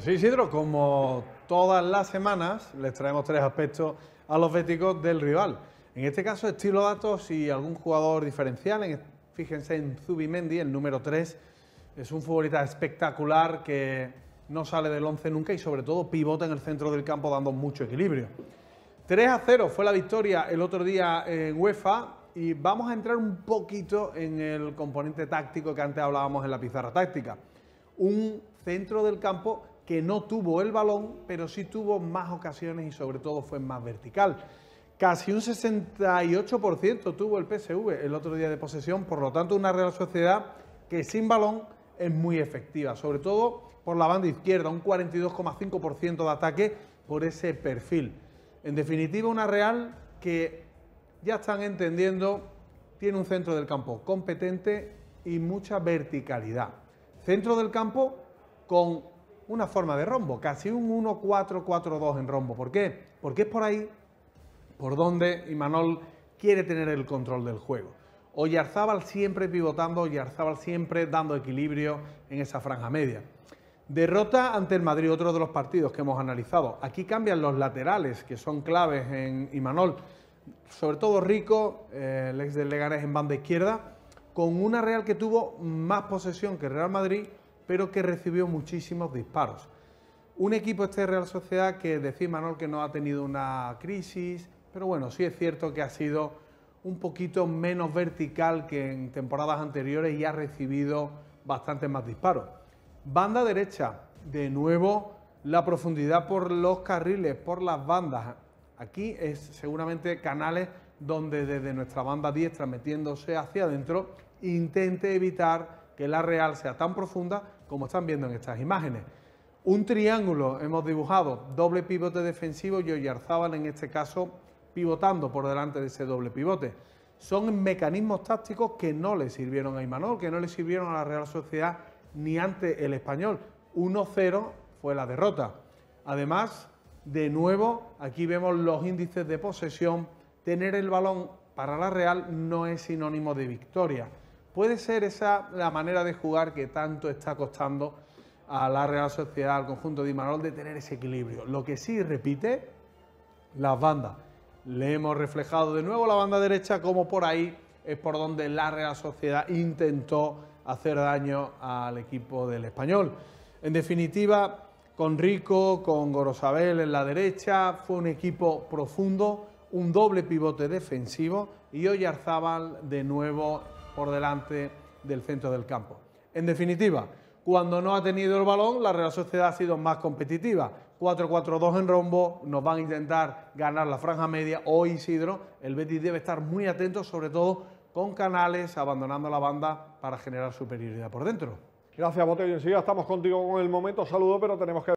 Pues sí, Isidro, como todas las semanas, les traemos tres aspectos a los béticos del rival. En este caso, estilo datos y algún jugador diferencial. fíjense en Zubimendi, el número 3. Es un futbolista espectacular que no sale del 11 nunca y, sobre todo, pivota en el centro del campo dando mucho equilibrio. 3 a 0 fue la victoria el otro día en UEFA y vamos a entrar un poquito en el componente táctico que antes hablábamos en la pizarra táctica. Un centro del campo que no tuvo el balón, pero sí tuvo más ocasiones y sobre todo fue más vertical. Casi un 68% tuvo el PSV el otro día de posesión, por lo tanto una Real Sociedad que sin balón es muy efectiva, sobre todo por la banda izquierda, un 42,5% de ataque por ese perfil. En definitiva, una Real que ya están entendiendo, tiene un centro del campo competente y mucha verticalidad. Centro del campo con una forma de rombo, casi un 1-4-4-2 en rombo. ¿Por qué? Porque es por ahí por donde Imanol quiere tener el control del juego. Oyarzábal siempre pivotando, Oyarzábal siempre dando equilibrio en esa franja media. Derrota ante el Madrid, otro de los partidos que hemos analizado. Aquí cambian los laterales, que son claves en Imanol. Sobre todo Rico, eh, el ex del Leganés en banda izquierda, con una Real que tuvo más posesión que Real Madrid pero que recibió muchísimos disparos. Un equipo este Real Sociedad que decís Manuel que no ha tenido una crisis, pero bueno, sí es cierto que ha sido un poquito menos vertical que en temporadas anteriores y ha recibido bastante más disparos. Banda derecha, de nuevo la profundidad por los carriles, por las bandas. Aquí es seguramente canales donde desde nuestra banda diestra metiéndose hacia adentro intente evitar que la Real sea tan profunda como están viendo en estas imágenes. Un triángulo hemos dibujado, doble pivote defensivo y Oyarzábal en este caso pivotando por delante de ese doble pivote. Son mecanismos tácticos que no le sirvieron a Imanol, que no le sirvieron a la Real Sociedad ni ante el español. 1-0 fue la derrota. Además, de nuevo, aquí vemos los índices de posesión. Tener el balón para la Real no es sinónimo de victoria. Puede ser esa la manera de jugar que tanto está costando a la Real Sociedad, al conjunto de Imanol, de tener ese equilibrio. Lo que sí repite, las bandas. Le hemos reflejado de nuevo la banda derecha como por ahí es por donde la Real Sociedad intentó hacer daño al equipo del español. En definitiva, con Rico, con Gorosabel en la derecha, fue un equipo profundo, un doble pivote defensivo y hoy Arzabal de nuevo por delante del centro del campo. En definitiva, cuando no ha tenido el balón, la Real Sociedad ha sido más competitiva. 4-4-2 en rombo, nos van a intentar ganar la franja media. o Isidro, el Betis debe estar muy atento, sobre todo con Canales abandonando la banda para generar superioridad por dentro. Gracias, Botello. Enseguida estamos contigo con el momento. Saludo, pero tenemos que.